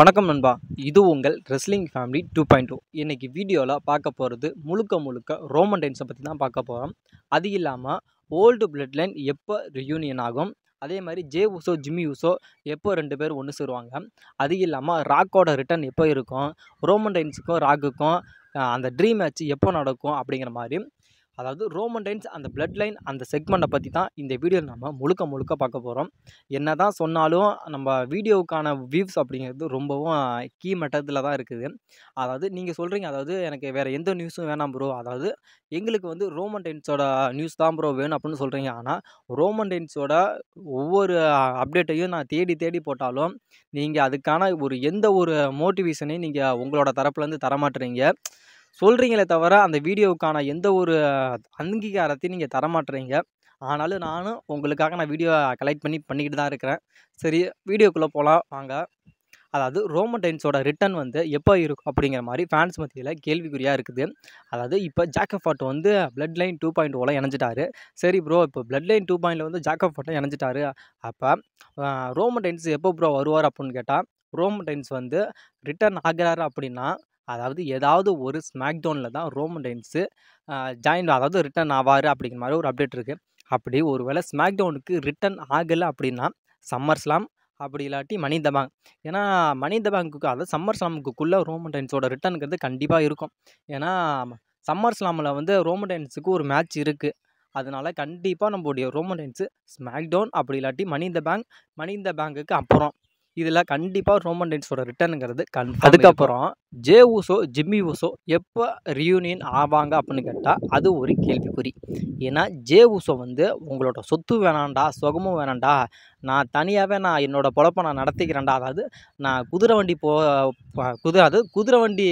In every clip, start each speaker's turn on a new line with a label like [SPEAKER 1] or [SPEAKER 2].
[SPEAKER 1] வணக்கம் நண்பா இது உங்கள் wrestling family two point two இன்றைக்கி வீடியோவில் பார்க்க போகிறது முழுக்க முழுக்க ரோமன் டைன்ஸை பற்றி தான் பார்க்க போகிறோம் அது இல்லாமல் ஓல்டு பிளட் லைன் எப்போ ரியூனியன் ஆகும் அதே மாதிரி ஜே உசோ ஜிம்மி உசோ எப்போ ரெண்டு பேர் ஒன்று சேருவாங்க அது இல்லாமல் ராக்கோட ரிட்டர்ன் எப்போ இருக்கும் ரோமன் டைன்ஸுக்கும் ராக்குக்கும் அந்த ட்ரீம் மேட்ச் எப்போ நடக்கும் அப்படிங்கிற மாதிரி அதாவது ரோமன் டைன்ஸ் அந்த பிளட் லைன் அந்த செக்மெண்ட்டை பற்றி தான் இந்த வீடியோ நம்ம முழுக்க முழுக்க பார்க்க போகிறோம் என்ன தான் சொன்னாலும் நம்ம வீடியோவுக்கான வியூஸ் அப்படிங்கிறது ரொம்பவும் கீ மட்டத்தில் தான் இருக்குது அதாவது நீங்கள் சொல்கிறீங்க அதாவது எனக்கு வேறு எந்த நியூஸும் வேணாம் ப்ரோ அதாவது எங்களுக்கு வந்து ரோமன் டைன்ஸோட நியூஸ் தான் ப்ரோ வேணும் அப்படின்னு சொல்கிறீங்க ஆனால் ரோமன் டைன்ஸோட ஒவ்வொரு அப்டேட்டையும் நான் தேடி தேடி போட்டாலும் நீங்கள் அதுக்கான ஒரு எந்த ஒரு மோட்டிவேஷனையும் நீங்கள் உங்களோட தரப்புலேருந்து தரமாட்டுறீங்க சொல்கிறீங்களே தவிர அந்த வீடியோவுக்கான எந்த ஒரு அங்கீகாரத்தையும் நீங்கள் தரமாட்டுறீங்க ஆனாலும் நானும் உங்களுக்காக நான் வீடியோ கலெக்ட் பண்ணி பண்ணிக்கிட்டு தான் இருக்கிறேன் சரி வீடியோக்குள்ளே போகலாம் வாங்க அதாவது ரோமன் டைன்ஸோட ரிட்டர்ன் வந்து எப்போ இருக்கும் அப்படிங்கிற மாதிரி ஃபேன்ஸ் மத்தியில் கேள்விக்குறியாக இருக்குது அதாவது இப்போ ஜாக்கஃபாட் வந்து பிளட் லைன் டூ பாயிண்ட் ஓலாம் இணைஞ்சிட்டாரு சரி ப்ரோ இப்போ பிளட் லைன் டூ பாயிண்டில் வந்து ஜாக்கஃபாட்டும் இணைஞ்சிட்டாரு அப்போ ரோமன் டைன்ஸ் எப்போ ப்ரோ வருவார் அப்படின்னு கேட்டால் ரோமன் டைன்ஸ் வந்து ரிட்டர்ன் ஆகிறாரு அப்படின்னா அதாவது ஏதாவது ஒரு ஸ்மாக் தான் ரோமன் ரெயின்ஸு ஜாயின் அதாவது ரிட்டன் ஆவார் அப்படிங்கிற மாதிரி ஒரு அப்டேட் இருக்குது அப்படி ஒரு ஸ்மாக்டவுனுக்கு ஸ்மாக் டவுனுக்கு ரிட்டன் ஆகலை அப்படின்னா சம்மர்ஸ்லாம் அப்படி இல்லாட்டி மணி பேங்க் ஏன்னா மணி பேங்க்குக்கு அதாவது சம்மர் ஸ்லாமுக்குள்ளே ரோமன் டைன்ஸோட ரிட்டனுங்கிறது கண்டிப்பாக இருக்கும் ஏன்னா சம்மர் ஸ்லாமில் வந்து ரோமன் டைன்ஸுக்கு ஒரு மேட்ச் இருக்குது அதனால் கண்டிப்பாக நம்மளுடைய ரோமன் டைன்ஸு ஸ்மாக் டவுன் அப்படி இல்லாட்டி மணி இந்த பேங்க் மணி இந்த பேங்குக்கு அப்புறம் இதில் கண்டிப்பாக ரோமன் டென்ஸோட ரிட்டர்னுங்கிறது கன் அதுக்கப்புறம் ஜே ஊசோ ஜிம்மி ஊசோ எப்போ ரியூனியன் ஆவாங்க அப்படின்னு கேட்டால் அது ஒரு கேள்விக்குறி ஏன்னா ஜே ஊசோ வந்து உங்களோட சொத்து வேணாண்டா சுகமும் வேணாண்டா நான் தனியாகவே நான் என்னோடய பொழப்பை நான் நடத்திக்கிறேன்டா அதாவது நான் குதிரை வண்டி போ குதிரை அது குதிரை வண்டி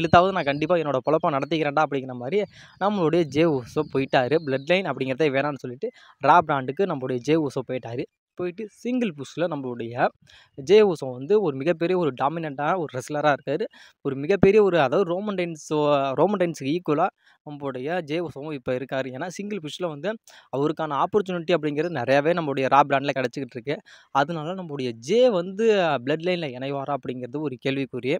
[SPEAKER 1] இழுத்தாவது நான் கண்டிப்பாக என்னோடய பொழப்பை நடத்திக்கிறேன்டா அப்படிங்கிற மாதிரி நம்மளுடைய ஜே ஊசோ போயிட்டார் பிளட் லைன் அப்படிங்கிறதே வேணான்னு சொல்லிட்டு ரா பிராண்டுக்கு நம்மளுடைய ஜே ஊசோ போயிட்டார் போயிட்டு சிங்கிள் புஷில் நம்மளுடைய ஜே ஊசோ வந்து ஒரு மிகப்பெரிய ஒரு டாமினண்ட்டான ஒரு ரெஸ்லராக இருக்கார் ஒரு மிகப்பெரிய ஒரு அதாவது ரோமன் டைன்ஸோ ரோமன் டைன்ஸுக்கு ஈக்குவலாக நம்மளுடைய ஜே ஊசோவும் இப்போ இருக்கார் ஏன்னா சிங்கிள் புஷில் வந்து அவருக்கான ஆப்பர்ச்சுனிட்டி அப்படிங்கிறது நிறையாவே நம்மளுடைய ரா பிராண்டில் கிடச்சிக்கிட்டு இருக்கு அதனால நம்மளுடைய ஜே வந்து பிளட் லைனில் இணைவாரா அப்படிங்கிறது ஒரு கேள்விக்குரிய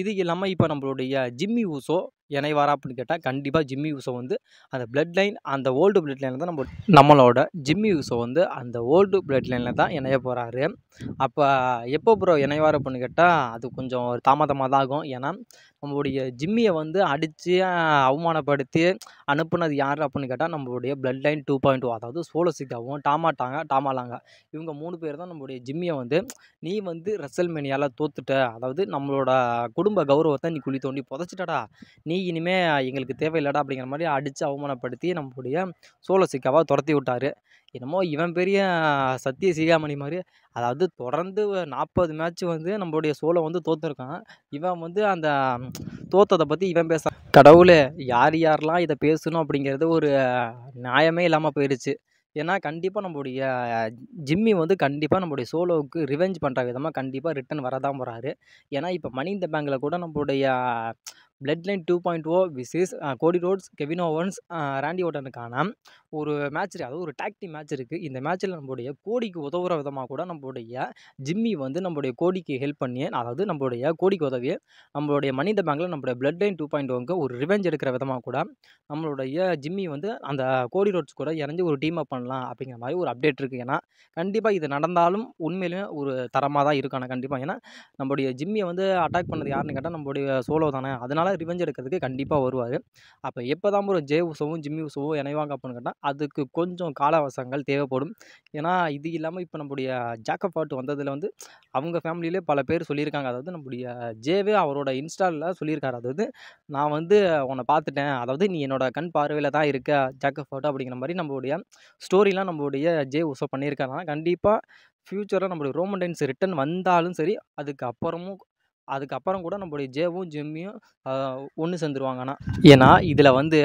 [SPEAKER 1] இது இல்லாமல் இப்போ நம்மளுடைய ஜிம்மி ஊசோ இணைவாரா அப்படின்னு கேட்டால் கண்டிப்பாக ஜிம்மி யூஸோ வந்து அந்த பிளட் லைன் அந்த ஓல்டு பிளட் லைனில் தான் நம்ம நம்மளோட ஜிம்மி யூஸோ வந்து அந்த ஓல்டு பிளட் லைனில் தான் இணைய போகிறாரு அப்போ எப்போ ப்ரோ இணைவார் அப்படின்னு கேட்டால் அது கொஞ்சம் ஒரு தாமதமாக தான் ஆகும் ஏன்னா நம்மளுடைய ஜிம்மியை வந்து அடித்து அவமானப்படுத்தி அனுப்புனது யார் அப்படின்னு கேட்டால் நம்மளுடைய bloodline two point two அதாவது சோலோ டாமாட்டாங்க டாமாலாங்க இவங்க மூணு பேர் தான் நம்மளுடைய ஜிம்மியை வந்து நீ வந்து ரசல் மெனியால் தோத்துட்ட அதாவது நம்மளோட குடும்ப கௌரவத்தை நீ குழி தோண்டி புதைச்சிட்டடா நீ இனிமே எங்களுக்கு தேவையில்லடா அப்படிங்கிற மாதிரி அடித்து அவமானப்படுத்தி நம்மளுடைய சோழசிக்காவை துரத்தி விட்டார் என்னமோ இவன் பெரிய சத்திய சீகாமணி மாதிரி அதாவது தொடர்ந்து நாற்பது மேட்ச் வந்து நம்மளுடைய சோழ வந்து தோற்றுருக்கான் இவன் வந்து அந்த தோத்ததை பற்றி இவன் பேச கடவுளே யார் யாரெல்லாம் இதை பேசணும் அப்படிங்கிறது ஒரு நியாயமே இல்லாமல் போயிடுச்சு ஏன்னா கண்டிப்பாக நம்மளுடைய ஜிம்மி வந்து கண்டிப்பாக நம்மளுடைய சோலோவுக்கு ரிவெஞ்ச் பண்ணுற விதமாக கண்டிப்பாக ரிட்டன் வரதான் போகிறாரு ஏன்னா இப்போ மணி இந்த பேங்கில் கூட நம்மளுடைய bloodline two point O versus Cody Rhodes Kevin Owens Randy ஓட்டனுக்கான ஒரு மேட்ச் இருக்குது அதாவது ஒரு டாக்டி மேட்ச் இருக்குது இந்த மேட்ச்சில் நம்மளுடைய கோடிக்கு உதவுற விதமாக கூட நம்மளுடைய ஜிம்மி வந்து நம்மளுடைய கோடிக்கு ஹெல்ப் பண்ணி அதாவது நம்மளுடைய கோடிக்கு உதவி நம்மளுடைய மணி த பேங்கில் நம்மளுடைய பிளட் லைன் டூ பாயிண்ட் ஓங்க ஒரு ரிவெஞ்ச் எடுக்கிற விதமாக கூட நம்மளுடைய ஜிம்மி வந்து அந்த கோடி ரோட்ஸ் கூட இறஞ்சி ஒரு டீம் அப் பண்ணலாம் அப்படிங்கிற மாதிரி ஒரு அப்டேட் இருக்குது ஏன்னா கண்டிப்பாக இது நடந்தாலும் உண்மையிலுமே ஒரு தரமாக தான் இருக்கான கண்டிப்பாக ஏன்னா நம்மளுடைய ஜிம்மியை வந்து அட்டாக் பண்ணது யாருன்னு கேட்டால் நம்மளுடைய சோலோ தானே அதனால் அதனால் ரிவெஞ்ச் எடுக்கிறதுக்கு கண்டிப்பாக வருவார் அப்போ எப்போ தான் ஒரு ஜே உசவும் ஜிம்மி உசவும் இணைவாங்க அப்படின்னு கேட்டால் அதுக்கு கொஞ்சம் கால தேவைப்படும் ஏன்னா இது இல்லாமல் இப்போ நம்முடைய ஜாக்கப் பாட்டு வந்ததில் வந்து அவங்க ஃபேமிலியிலே பல பேர் சொல்லியிருக்காங்க அதாவது நம்முடைய ஜேவே அவரோட இன்ஸ்டாலில் சொல்லியிருக்காரு அதாவது நான் வந்து உன்னை பார்த்துட்டேன் அதாவது நீ என்னோட கண் பார்வையில் தான் இருக்க ஜாக்கப் பாட்டு அப்படிங்கிற மாதிரி நம்மளுடைய ஸ்டோரிலாம் நம்மளுடைய ஜே உசவ் பண்ணியிருக்காங்க கண்டிப்பாக ஃப்யூச்சரில் நம்மளுடைய ரோமன் டைன்ஸ் ரிட்டன் வந்தாலும் சரி அதுக்கு அப்புறமும் அதுக்கப்புறம் கூட நம்மளுடைய ஜேவும் ஜெம்மியும் ஒன்று சேர்ந்துருவாங்க ஆனால் ஏன்னா இதில் வந்து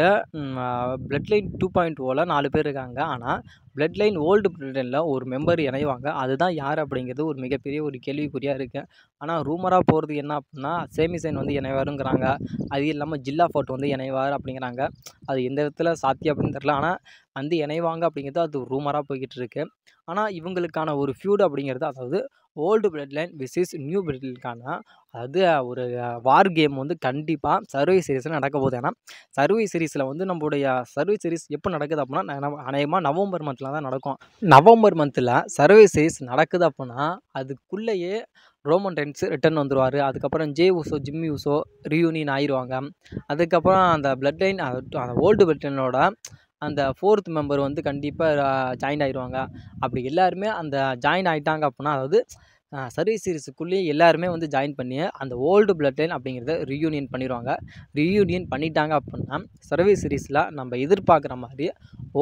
[SPEAKER 1] பிளட் லைன் டூ பாயிண்ட் ஓவில் நாலு பேர் இருக்காங்க ஆனால் பிளட் லைன் ஓல்டு பிளட் லைனில் ஒரு மெம்பர் இணைவாங்க அதுதான் யார் அப்படிங்கிறது ஒரு மிகப்பெரிய ஒரு கேள்விக்குறியாக இருக்குது ஆனால் ரூமராக போகிறது என்ன அப்படின்னா சேமிசைன் வந்து இணைவாருங்கிறாங்க அது இல்லாமல் ஜில்லா ஃபோட்டோ வந்து இணைவார் அப்படிங்கிறாங்க அது எந்த விதத்தில் சாத்தியம் அப்படின்னு தெரில ஆனால் வந்து இணைவாங்க அப்படிங்கிறது அது ரூமராக போய்கிட்டு இருக்குது ஆனால் இவங்களுக்கான ஒரு ஃபியூடு அப்படிங்கிறது அதாவது old bloodline versus new blood லைன்கான அது ஒரு வார் கேம் வந்து கண்டிப்பாக சர்வே சீரீஸில் நடக்க போகுது ஏன்னா சர்வே சீரீஸில் வந்து நம்மளுடைய சர்வே சீரீஸ் எப்போ நடக்குது அப்படின்னா அநேகமாக நவம்பர் மந்தில் தான் நடக்கும் நவம்பர் மந்தில் சர்வே சீரீஸ் நடக்குது அப்படின்னா அதுக்குள்ளேயே ரோமன் ரென்ஸ் ரிட்டர்ன் வந்துடுவார் அதுக்கப்புறம் Jey Uso Jimmy Uso reunion ஆயிடுவாங்க அதுக்கப்புறம் அந்த பிளட் லைன் அந்த ஓல்டு பிளட் லைனோட அந்த ஃபோர்த் மெம்பர் வந்து கண்டிப்பாக ஜாயின் ஆகிடுவாங்க அப்படி எல்லாருமே அந்த ஜாயின் ஆகிட்டாங்க அப்படின்னா அதாவது சர்வீஸ் சீரிஸுக்குள்ளேயே எல்லாருமே வந்து ஜாயின் பண்ணி அந்த ஓல்டு பிளட் லைன் அப்படிங்கிறத ரியூனியன் பண்ணிடுவாங்க ரியூனியன் பண்ணிட்டாங்க அப்படின்னா சர்வீஸ் சீரிஸில் நம்ம எதிர்பார்க்குற மாதிரி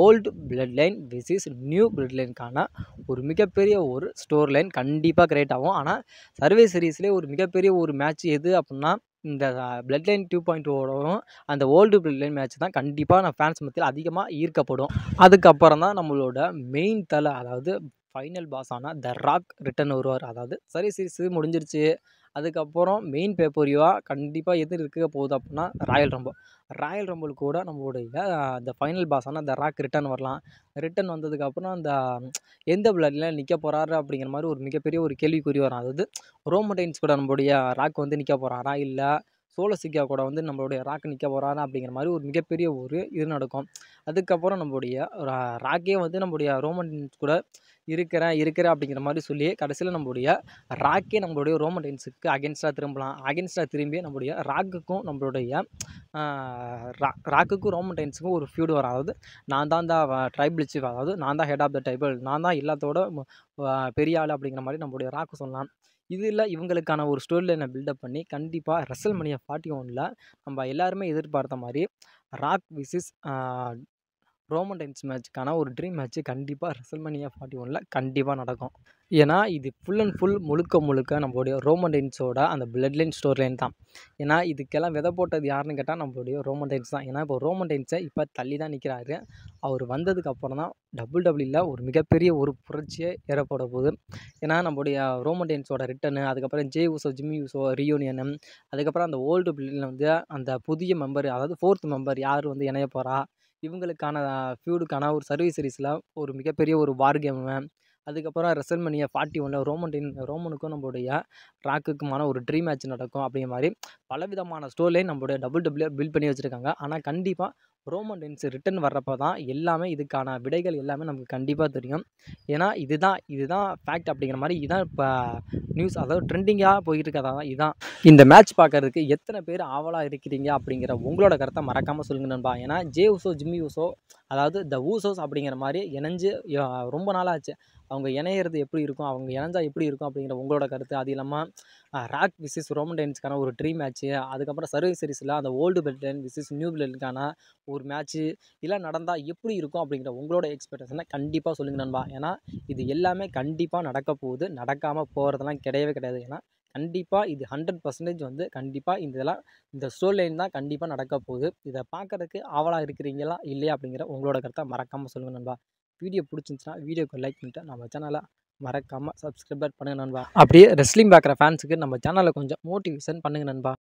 [SPEAKER 1] old bloodline versus new blood லைனுக்கான ஒரு மிகப்பெரிய ஒரு ஸ்டோர் லைன் கண்டிப்பாக க்ரியேட் ஆகும் ஆனால் சர்வீஸ் சீரீஸ்லேயே ஒரு மிகப்பெரிய ஒரு மேட்ச் எது அப்படின்னா இந்த பிளட் லைன் டூ பாயிண்ட் ஓடும் அந்த ஓல்டு பிளட் லைன் மேட்ச் தான் கண்டிப்பாக நான் ஃபேன்ஸ் மத்தியில் அதிகமாக ஈர்க்கப்படும் அதுக்கப்புறம் தான் நம்மளோட மெயின் தலை அதாவது ஃபைனல் பாஸ் ஆனால் த ராக் ரிட்டன் வருவார் அதாவது சரி சரி முடிஞ்சிருச்சு அதுக்கப்புறம் மெயின் பே கண்டிப்பாக எது இருக்க போகுது அப்புடின்னா ராயல் ரம்போ ராயல் ரம்புல் கூட நம்மளுடைய அந்த ஃபைனல் பாஸான அந்த ராக் ரிட்டன் வரலாம் ரிட்டன் வந்ததுக்கப்புறம் அந்த எந்த பிளேடில் நிற்க போகிறாரு அப்படிங்கிற மாதிரி ஒரு மிகப்பெரிய ஒரு கேள்விக்குறி வரும் அதாவது ரோமடைன்ஸ் கூட நம்மளுடைய ராக் வந்து நிற்க போகிறாரா இல்லை சோழ சிக்கா கூட வந்து நம்மளுடைய ராக் நிற்க போகிறாரா அப்படிங்கிற மாதிரி ஒரு மிகப்பெரிய ஒரு இது நடக்கும் அதுக்கப்புறம் நம்மளுடைய ராக்கே வந்து நம்மளுடைய ரோமன் கூட இருக்கிறேன் இருக்கிறேன் அப்படிங்கிற மாதிரி சொல்லி கடைசியில் நம்மளுடைய ராக்கே நம்மளுடைய ரோமன் ரெயின்ஸுக்கு அகென்ஸ்டாக திரும்பலாம் அகென்ஸ்டாக திரும்பி நம்மளுடைய ராக்குக்கும் நம்மளுடைய ராக்குக்கும் ரோமன் ரெயின்ஸுக்கும் ஒரு ஃபியூடு வரும் அதாவது நான் தான் தான் ட்ரைபிள் சீஃப் அதாவது நான் தான் ஹெட் ஆஃப் த ட்ரைபிள் நான் தான் எல்லாத்தோட பெரிய ஆள் அப்படிங்கிற மாதிரி நம்மளுடைய ராக்கு சொல்லலாம் இதில் இவங்களுக்கான ஒரு ஸ்டோரியில் என்ன பில்டப் பண்ணி கண்டிப்பாக ரசல் மணியை ஃபார்ட்டி ஒனில் நம்ம எல்லாருமே எதிர்பார்த்த மாதிரி ராக் விசிஸ் ரோமன் டைன்ஸ் மேட்ச்சுக்கான ஒரு ட்ரீம் மேட்ச்சு கண்டிப்பாக ரெசல்மனியா ஃபார்ட்டி ஒனில் கண்டிப்பாக நடக்கும் ஏன்னா இது ஃபுல் அண்ட் ஃபுல் முழுக்க முழுக்க நம்மளுடைய ரோமன் டைன்ஸோட அந்த பிளட் லைன் ஸ்டோர் லைன் தான் ஏன்னா இதுக்கெல்லாம் விதை போட்டது யாருன்னு கேட்டால் நம்மளுடைய ரோமன் டைன்ஸ் தான் ஏன்னா இப்போ ரோமன் டைன்ஸை இப்போ தள்ளி தான் நிற்கிறாரு அவர் வந்ததுக்கு அப்புறம் தான் டபுள் டபுள்யூல ஒரு மிகப்பெரிய ஒரு புரட்சியை ஏறப்பட போகுது ஏன்னா நம்மளுடைய ரோமன் டைன்ஸோட ரிட்டர்னு அதுக்கப்புறம் Jey Uso Jimmy Uso reunion அதுக்கப்புறம் அந்த ஓல்டு பில்டில் வந்து அந்த புதிய மெம்பர் அதாவது ஃபோர்த் மெம்பர் யார் வந்து இணைய போகிறா இவங்களுக்கான ஃபியூடுக்கான ஒரு சர்வீஸ் சீரீஸில் ஒரு மிகப்பெரிய ஒரு வார் கேமு அதுக்கப்புறம் ரெசல்மனியா ஃபார்ட்டி ஒனில் ரோமன் ரோமனுக்கும் நம்மளுடைய ராக்குக்குமான ஒரு ட்ரீம் மேட்ச் நடக்கும் அப்படிங்கிற மாதிரி பலவிதமான ஸ்டோர்லேயும் நம்மளுடைய டபுள் டபுள்யூ பில்ட் பண்ணி வச்சுருக்காங்க ஆனால் கண்டிப்பாக ரோமண்டன்ஸ் ரிட்டன் வர்றப்போ தான் எல்லாமே இதுக்கான விடைகள் எல்லாமே நமக்கு கண்டிப்பாக தெரியும் ஏன்னா இதுதான் இதுதான் ஃபேக்ட் அப்படிங்கிற மாதிரி இதுதான் இப்போ நியூஸ் அதாவது ட்ரெண்டிங்காக போயிட்டு இருக்கதா தான் இதுதான் இந்த மேட்ச் பார்க்கறதுக்கு எத்தனை பேர் ஆவலாக இருக்கிறீங்க அப்படிங்கிற உங்களோட கருத்தை மறக்காமல் சொல்லுங்க நண்பா ஏன்னா ஜே உசோ ஜிம்மி உசோ அதாவது த ஊசோஸ் அப்படிங்கிற மாதிரி இணைஞ்சு ரொம்ப நாளாச்சு அவங்க இணையிறது எப்படி இருக்கும் அவங்க இணைஞ்சா எப்படி இருக்கும் அப்படிங்கிற உங்களோட கருத்து அது இல்லாமல் ராக் விசிஸ் ரோமன் டைன்ஸ்க்கான ஒரு ட்ரீம் மேட்ச்சு அதுக்கப்புறம் சர்வீஸ் சீரிஸில் அந்த ஓல்டு டென் விசிஸ் நியூ பிளட்லைனுக்கான ஒரு மேட்ச்சு இதெல்லாம் நடந்தால் எப்படி இருக்கும் அப்படிங்கிற உங்களோட எக்ஸ்பெக்டேஷனை கண்டிப்பாக சொல்லுங்கள் நண்பா ஏன்னா இது எல்லாமே கண்டிப்பாக நடக்க போகுது நடக்காமல் போகிறதெல்லாம் கிடையவே கிடையாது ஏன்னா கண்டிப்பாக இது ஹண்ட்ரட் பர்சன்டேஜ் வந்து கண்டிப்பாக இந்த இதெல்லாம் இந்த ஸ்டோர் லைன் தான் கண்டிப்பாக நடக்க போகுது இதை பார்க்குறதுக்கு ஆவலாக இருக்கிறீங்களா இல்லையா அப்படிங்கிற உங்களோட கருத்தை மறக்காமல் சொல்லுங்கள் நண்பா வீடியோ பிடிச்சிருந்துச்சுன்னா வீடியோக்கு லைக் பண்ணிட்டு நம்ம சேனலை மறக்காமல் சப்ஸ்கிரைபர் பண்ணுங்கள் நண்பா அப்படியே ரெஸ்லிங் பார்க்குற ஃபேன்ஸுக்கு நம்ம சேனலில் கொஞ்சம் மோட்டிவேஷன் பண்ணுங்கள் நண்பா